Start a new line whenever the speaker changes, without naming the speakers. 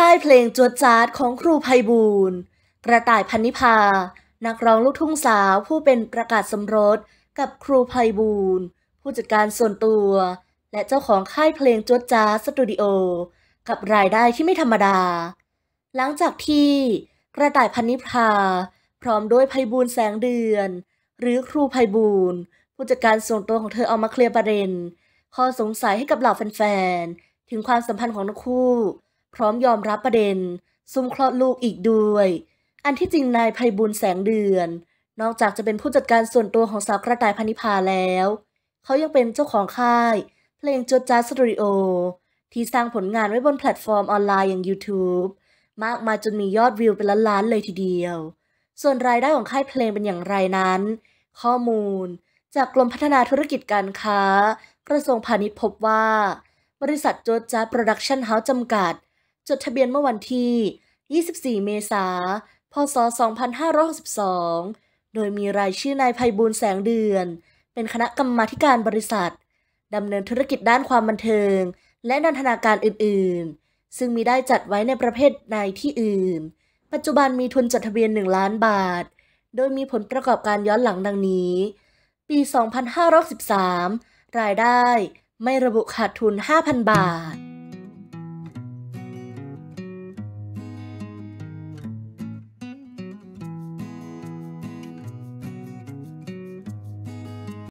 ค่ายเพลงจวดจาดของครูไพบูล กระต่ายพันนิพานักร้องลูกทุ่งสาวผู้เป็นประกาศสมรสกับครูไพบูลผู้จัดการส่วนตัว และเจ้าของค่ายเพลงจวดจาดสตูดิโอกับรายได้ที่ไม่ธรรมดา หลังจากที่ กระต่ายพันนิพาพร้อมด้วยไพบูลแสงเดือน หรือครูไพบูลผู้จัดการส่วนตัวของเธอเอามาเคลียร์ประเด็นข้อสงสัยให้กับเหล่าแฟนๆถึงความสัมพันธ์ของทั้งคู่พร้อมยอมรับประเด็น ซุ่มคลอดลูกอีกด้วย อันที่จริงนายภัยบุญแสงเดือน นอกจากจะเป็นผู้จัดการส่วนตัวของสาวกระต่ายพานิพาแล้ว เขายังเป็นเจ้าของค่าย เพลงจดจ้าสตูดิโอ ที่สร้างผลงานไว้บนแพลตฟอร์มออนไลน์อย่าง YouTube มากมายจนมียอดวิวเป็นล้านๆเลยทีเดียว ส่วนรายได้ของค่ายเพลงเป็นอย่างไรนั้น ข้อมูลจากกรมพัฒนาธุรกิจการค้า กระทรวงพาณิชย์พบว่า บริษัทจดจ้าโปรดักชั่นเฮาส์จำกัดจดทะเบียนเมื่อวันที่ 24 เมษายน พศ 2562 โดยมีรายชื่อนายภัยบูลแสงเดือน เป็นคณะกรรมาการบริษัท ดำเนินธุรกิจด้านความบันเทิง และนันทนาการอื่นๆ ซึ่งมีได้จัดไว้ในประเภทในที่อื่น ปัจจุบันมีทุนจดทะเบียน 1 ล้านบาท โดยมีผลประกอบการย้อนหลังดังนี้ ปี 2513 รายได้ไม่ระบุขาดทุน 5,000 บาท